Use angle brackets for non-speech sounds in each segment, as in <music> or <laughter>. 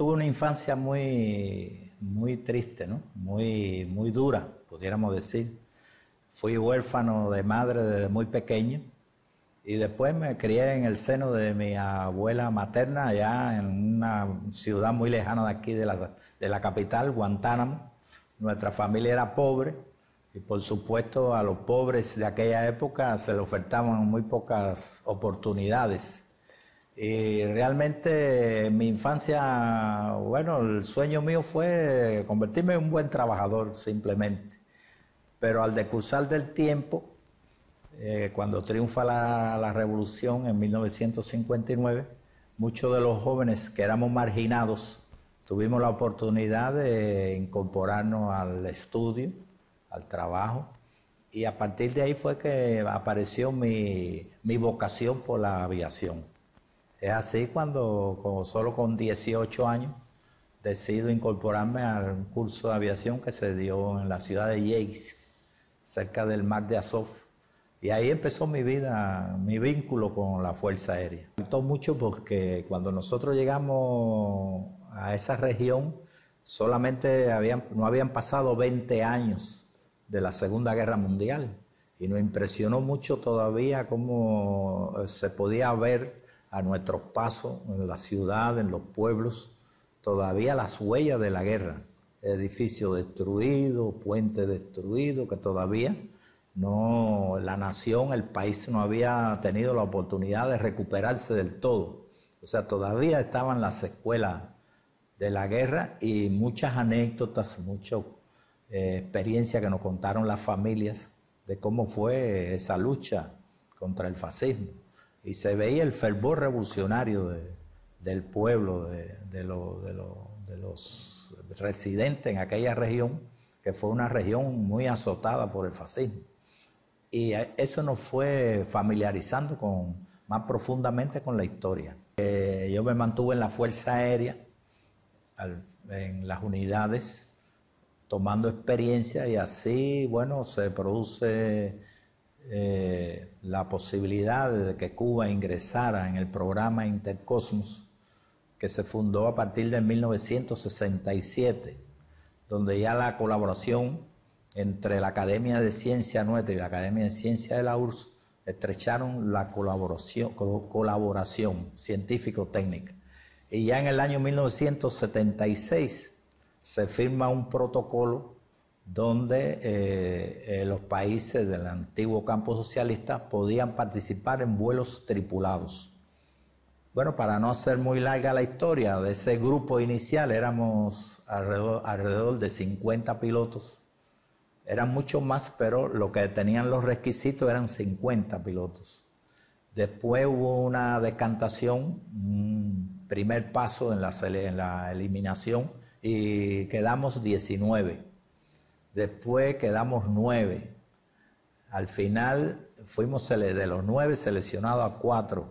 tuve una infancia muy, muy triste, ¿no? muy, muy dura, pudiéramos decir. Fui huérfano de madre desde muy pequeño y después me crié en el seno de mi abuela materna, allá en una ciudad muy lejana de aquí, de la, de la capital, Guantánamo. Nuestra familia era pobre y por supuesto a los pobres de aquella época se le ofertaban muy pocas oportunidades y realmente mi infancia, bueno, el sueño mío fue convertirme en un buen trabajador simplemente. Pero al decursar del tiempo, eh, cuando triunfa la, revolución en 1959, muchos de los jóvenes que éramos marginados tuvimos la oportunidad de incorporarnos al estudio, al trabajo, y a partir de ahí fue que apareció mi vocación por la aviación. Es así cuando solo con 18 años decido incorporarme al curso de aviación que se dio en la ciudad de Yates, cerca del mar de Azov. Y ahí empezó mi vida, mi vínculo con la Fuerza Aérea. Me gustó mucho porque cuando nosotros llegamos a esa región, solamente no habían pasado 20 años de la Segunda Guerra Mundial. Y nos impresionó mucho todavía cómo eh, se podía ver a nuestros pasos en la ciudad, en los pueblos, todavía las huellas de la guerra, edificio destruido, puente destruido, que todavía no la nación, el país no había tenido la oportunidad de recuperarse del todo. O sea, todavía estaban las escuelas de la guerra y muchas anécdotas, muchas eh, experiencias que nos contaron las familias de cómo fue esa lucha contra el fascismo y se veía el fervor revolucionario del pueblo, de, los residentes en aquella región, que fue una región muy azotada por el fascismo. Y eso nos fue familiarizando con, más profundamente con la historia. Eh, yo me mantuve en la Fuerza Aérea, en las unidades, tomando experiencia y así, bueno, se produce eh, la posibilidad de que Cuba ingresara en el programa Intercosmos que se fundó a partir de 1967, donde ya la colaboración entre la Academia de Ciencia nuestra y la Academia de Ciencia de la URSS estrecharon la colaboración, colaboración científico-técnica. Y ya en el año 1976 se firma un protocolo donde eh, eh, los países del antiguo campo socialista podían participar en vuelos tripulados. Bueno, para no hacer muy larga la historia, de ese grupo inicial éramos alrededor, de 50 pilotos. Eran muchos más, pero lo que tenían los requisitos eran 50 pilotos. Después hubo una decantación, un primer paso en la, en la eliminación, y quedamos 19 después quedamos nueve. Al final fuimos de los nueve seleccionados a cuatro.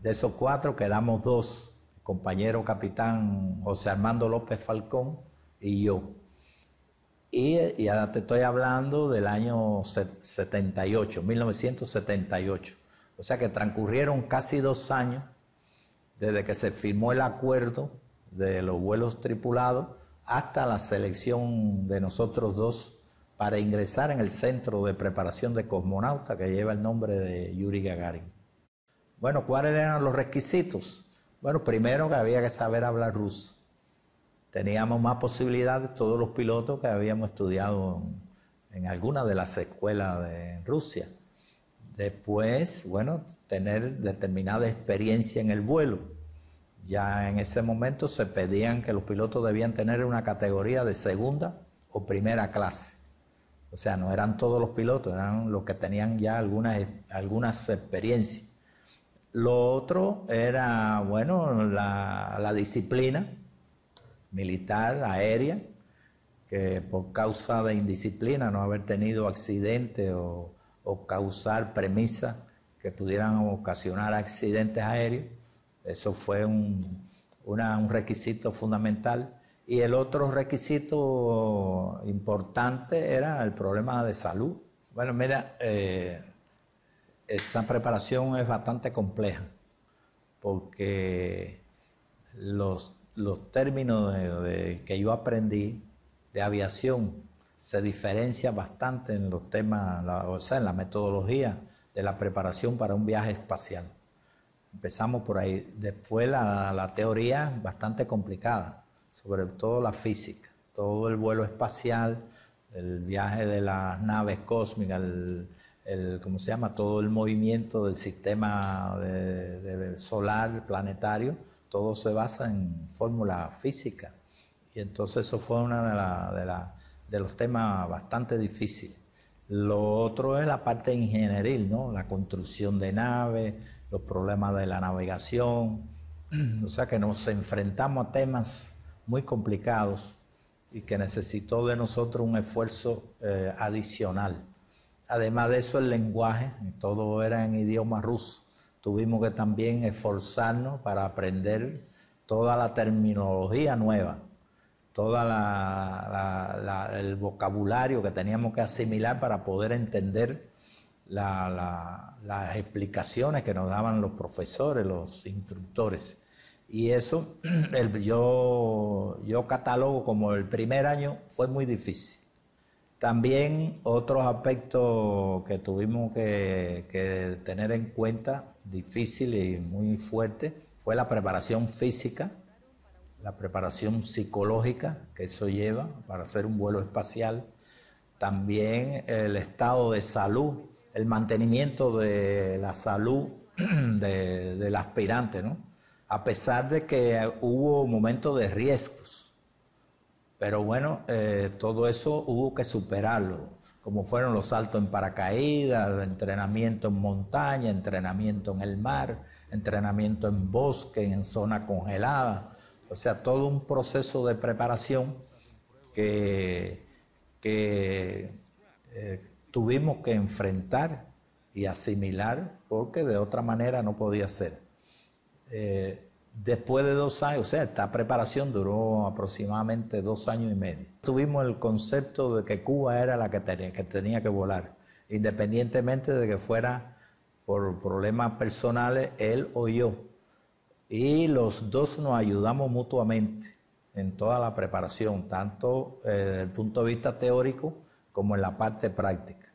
De esos cuatro quedamos dos, compañero capitán José Armando López Falcón y yo. Y, ahora te estoy hablando del año 78, 1978. O sea que transcurrieron casi dos años desde que se firmó el acuerdo de los vuelos tripulados hasta la selección de nosotros dos para ingresar en el centro de preparación de cosmonauta que lleva el nombre de Yuri Gagarin. Bueno, ¿cuáles eran los requisitos? Bueno, primero que había que saber hablar ruso. Teníamos más posibilidades todos los pilotos que habíamos estudiado en, en alguna de las escuelas de Rusia. Después, bueno, tener determinada experiencia en el vuelo ya en ese momento se pedían que los pilotos debían tener una categoría de segunda o primera clase. O sea, no eran todos los pilotos, eran los que tenían ya algunas, experiencias. Lo otro era, bueno, la, disciplina militar, aérea, que por causa de indisciplina, no haber tenido accidentes o, o causar premisas que pudieran ocasionar accidentes aéreos, eso fue un, requisito fundamental. Y el otro requisito importante era el problema de salud. Bueno, mira, eh, esa preparación es bastante compleja porque los, términos que yo aprendí de aviación se diferencian bastante en los temas, o sea, en la metodología de la preparación para un viaje espacial. Empezamos por ahí. Después la, la teoría bastante complicada, sobre todo la física, todo el vuelo espacial, el viaje de las naves cósmicas, el, ¿cómo se llama? Todo el movimiento del sistema de, solar planetario, todo se basa en fórmula física. Y entonces eso fue uno de, los temas bastante difíciles. Lo otro es la parte ingenieril, ¿no? La construcción de naves, los problemas de la navegación, <clears throat> o sea que nos enfrentamos a temas muy complicados y que necesitó de nosotros un esfuerzo eh, adicional. Además de eso, el lenguaje, todo era en idioma ruso. Tuvimos que también esforzarnos para aprender toda la terminología nueva, todo el vocabulario que teníamos que asimilar para poder entender las explicaciones que nos daban los profesores, los instructores. Y eso <clears throat> yo, yo catalogo como el primer año fue muy difícil. También otros aspectos que tuvimos que, que tener en cuenta, difícil y muy fuerte, fue la preparación física, la preparación psicológica que eso lleva para hacer un vuelo espacial, también el estado de salud el mantenimiento de la salud <clears throat> del aspirante, ¿no? A pesar de que hubo momentos de riesgos, pero bueno, eh, todo eso hubo que superarlo, como fueron los saltos en paracaídas, el entrenamiento en montaña, entrenamiento en el mar, entrenamiento en bosque, en zona congelada, o sea, todo un proceso de preparación que, que eh, tuvimos que enfrentar y asimilar porque de otra manera no podía ser. Eh, después de dos años, o sea, esta preparación duró aproximadamente dos años y medio. Tuvimos el concepto de que Cuba era la que tenía que, volar, independientemente de que fuera por problemas personales él o yo. Y los dos nos ayudamos mutuamente en toda la preparación, tanto eh, desde el punto de vista teórico, como en la parte práctica.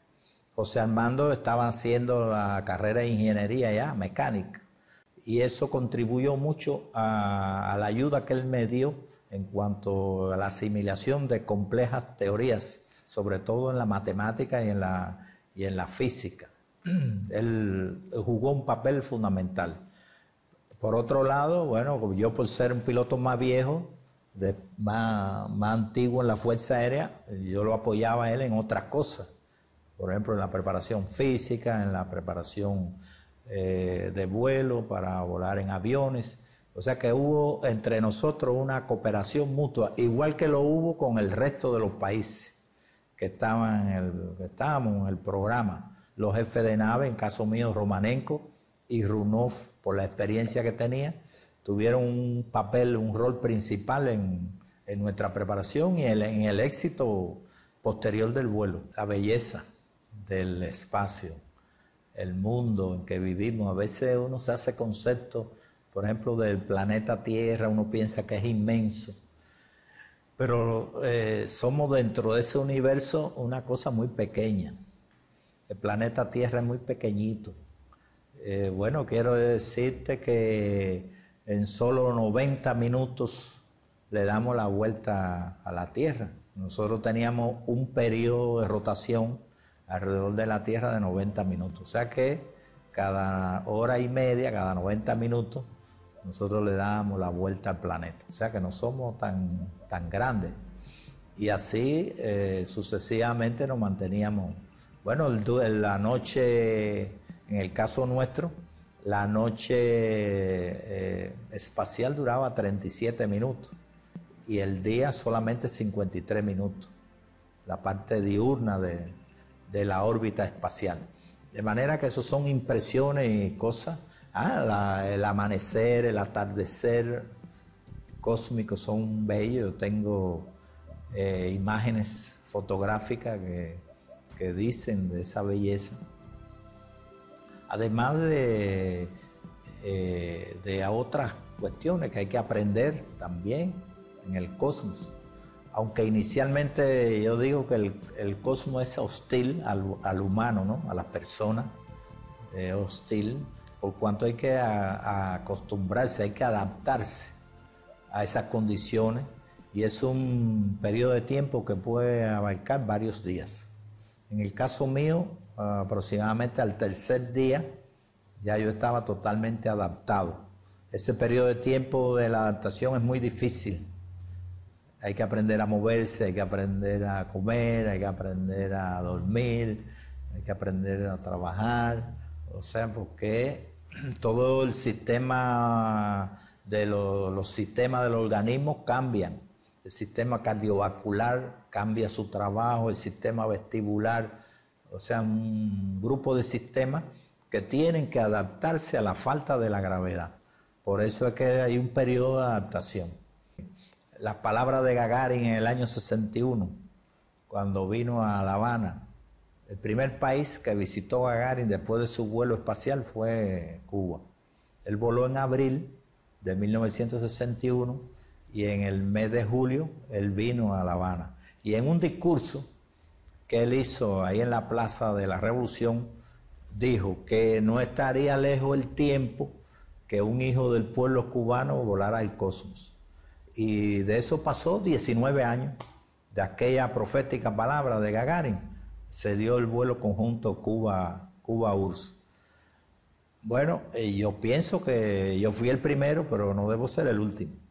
José Armando estaba haciendo la carrera de ingeniería ya, mecánica, y eso contribuyó mucho a, a la ayuda que él me dio en cuanto a la asimilación de complejas teorías, sobre todo en la matemática y en la, y en la física. <clears throat> él jugó un papel fundamental. Por otro lado, bueno, yo por ser un piloto más viejo, más, antiguo en la Fuerza Aérea, yo lo apoyaba él en otras cosas. Por ejemplo, en la preparación física, en la preparación eh, de vuelo para volar en aviones. O sea que hubo entre nosotros una cooperación mutua, igual que lo hubo con el resto de los países que estaban en el, que estábamos en el programa. Los jefes de nave, en caso mío, Romanenko y Runov, por la experiencia que tenía, tuvieron un papel, un rol principal en, nuestra preparación y en el éxito posterior del vuelo. La belleza del espacio, el mundo en que vivimos. A veces uno se hace concepto, por ejemplo, del planeta Tierra, uno piensa que es inmenso. Pero eh, somos dentro de ese universo una cosa muy pequeña. El planeta Tierra es muy pequeñito. Eh, bueno, quiero decirte que en solo 90 minutos le damos la vuelta a la Tierra. Nosotros teníamos un periodo de rotación alrededor de la Tierra de 90 minutos. O sea que cada hora y media, cada 90 minutos, nosotros le damos la vuelta al planeta. O sea que no somos tan, tan grandes. Y así eh, sucesivamente nos manteníamos. Bueno, la noche, en el caso nuestro, la noche eh, espacial duraba 37 minutos y el día solamente 53 minutos, la parte diurna de, la órbita espacial. De manera que eso son impresiones y cosas. Ah, el amanecer, el atardecer cósmico son bellos. Yo tengo eh, imágenes fotográficas que dicen de esa belleza además eh, de, a otras cuestiones que hay que aprender también en el cosmos. Aunque inicialmente yo digo que el, cosmos es hostil al, humano, a las personas, hostil, por cuanto hay que acostumbrarse, hay que adaptarse a esas condiciones y es un periodo de tiempo que puede abarcar varios días. En el caso mío, aproximadamente al tercer día, ya yo estaba totalmente adaptado. Ese periodo de tiempo de la adaptación es muy difícil. Hay que aprender a moverse, hay que aprender a comer, hay que aprender a dormir, hay que aprender a trabajar. O sea, porque <clears throat> todo el sistema de los, sistemas del organismo cambian. El sistema cardiovascular cambia su trabajo, el sistema vestibular o sea, un grupo de sistemas que tienen que adaptarse a la falta de la gravedad. Por eso es que hay un periodo de adaptación. Las palabras de Gagarin en el año 61, cuando vino a La Habana, el primer país que visitó Gagarin después de su vuelo espacial fue Cuba. Él voló en abril de 1961 y en el mes de julio él vino a La Habana. Y en un discurso que él hizo ahí en la Plaza de la Revolución, dijo que no estaría lejos el tiempo que un hijo del pueblo cubano volara al cosmos. Y de eso pasó 19 años, de aquella profética palabra de Gagarin, se dio el vuelo conjunto Cuba-URSS. bueno, eh, yo pienso que yo fui el primero, pero no debo ser el último.